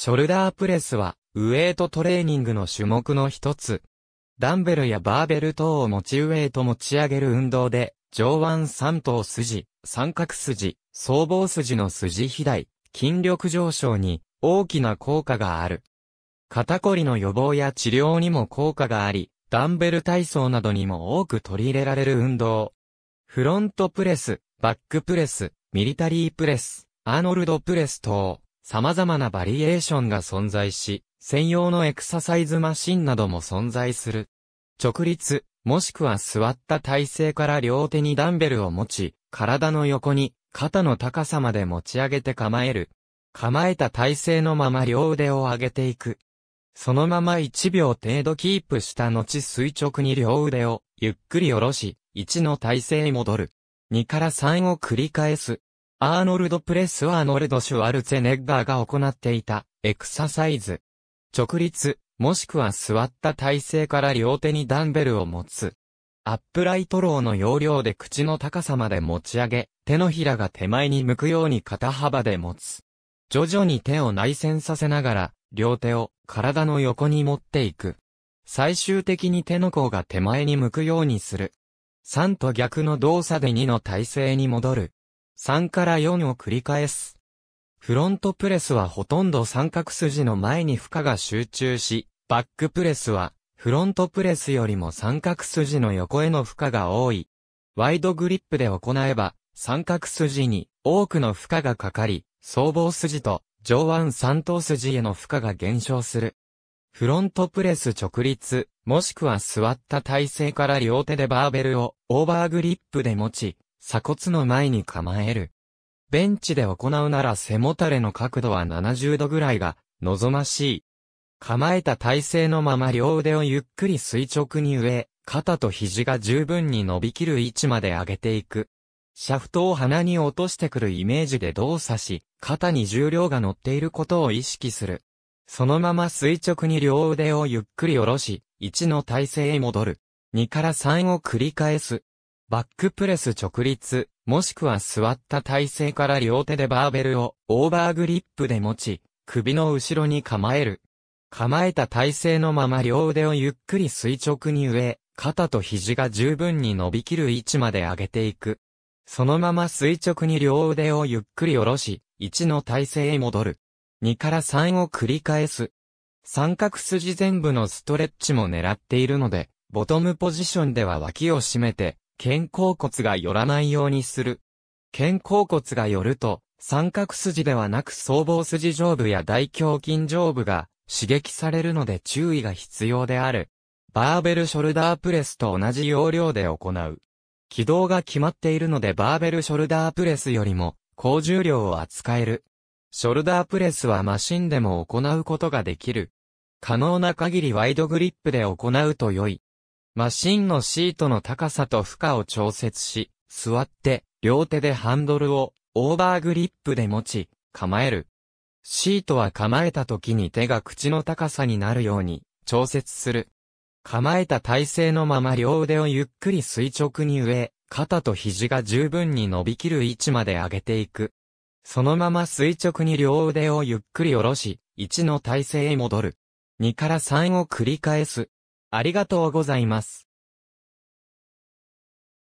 ショルダープレスは、ウエイトトレーニングの種目の一つ。ダンベルやバーベル等を持ちウエイト持ち上げる運動で、上腕三頭筋、三角筋、僧帽筋の筋肥大、筋力上昇に大きな効果がある。肩こりの予防や治療にも効果があり、ダンベル体操などにも多く取り入れられる運動。フロントプレス、バックプレス、ミリタリープレス、アーノルドプレス等。様々なバリエーションが存在し、専用のエクササイズマシンなども存在する。直立、もしくは座った体勢から両手にダンベルを持ち、体の横に肩の高さまで持ち上げて構える。構えた体勢のまま両腕を上げていく。そのまま1秒程度キープした後垂直に両腕をゆっくり下ろし、1の体勢に戻る。2から3を繰り返す。アーノルド・プレス・アーノルド・シュワルツェネッガーが行っていた、エクササイズ。直立、もしくは座った体勢から両手にダンベルを持つ。アップライトローの要領で口の高さまで持ち上げ、手のひらが手前に向くように肩幅で持つ。徐々に手を内旋させながら、両手を体の横に持っていく。最終的に手の甲が手前に向くようにする。3と逆の動作で2の体勢に戻る。3から4を繰り返す。フロントプレスはほとんど三角筋の前に負荷が集中し、バックプレスはフロントプレスよりも三角筋の横への負荷が多い。ワイドグリップで行えば三角筋に多くの負荷がかかり、僧帽筋と上腕三頭筋への負荷が減少する。フロントプレス直立、もしくは座った体勢から両手でバーベルをオーバーグリップで持ち、鎖骨の前に構える。ベンチで行うなら背もたれの角度は70度ぐらいが望ましい。構えた体勢のまま両腕をゆっくり垂直に上、肩と肘が十分に伸びきる位置まで上げていく。シャフトを鼻に落としてくるイメージで動作し、肩に重量が乗っていることを意識する。そのまま垂直に両腕をゆっくり下ろし、1の体勢へ戻る。2から3を繰り返す。バックプレス直立、もしくは座った体勢から両手でバーベルをオーバーグリップで持ち、首の後ろに構える。構えた体勢のまま両腕をゆっくり垂直に上、肩と肘が十分に伸びきる位置まで上げていく。そのまま垂直に両腕をゆっくり下ろし、1の体勢へ戻る。2から3を繰り返す。三角筋全部のストレッチも狙っているので、ボトムポジションでは脇を締めて、肩甲骨が寄らないようにする。肩甲骨が寄ると、三角筋ではなく僧帽筋上部や大胸筋上部が刺激されるので注意が必要である。バーベルショルダープレスと同じ要領で行う。軌道が決まっているのでバーベルショルダープレスよりも高重量を扱える。ショルダープレスはマシンでも行うことができる。可能な限りワイドグリップで行うと良い。マシンのシートの高さと負荷を調節し、座って、両手でハンドルをオーバーグリップで持ち、構える。シートは構えた時に手が口の高さになるように調節する。構えた体勢のまま両腕をゆっくり垂直に上、肩と肘が十分に伸びきる位置まで上げていく。そのまま垂直に両腕をゆっくり下ろし、1の体勢へ戻る。2から3を繰り返す。ありがとうございます。